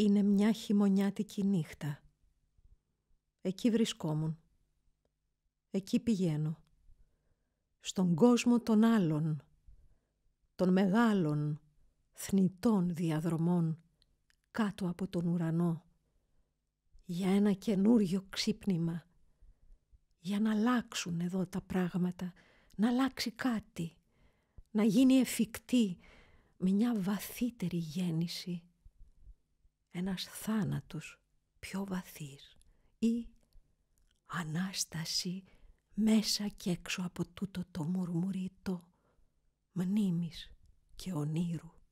Είναι μια χειμωνιάτικη νύχτα. Εκεί βρισκόμουν. Εκεί πηγαίνω. Στον κόσμο των άλλων, των μεγάλων, θνητών διαδρομών, κάτω από τον ουρανό, για ένα καινούριο ξύπνημα, για να αλλάξουν εδώ τα πράγματα, να αλλάξει κάτι, να γίνει εφικτή μια βαθύτερη γέννηση ένας θάνατος πιο βαθύς ή ανάσταση μέσα και έξω από τούτο το μουρμουρίτο μνήμης και ονείρου.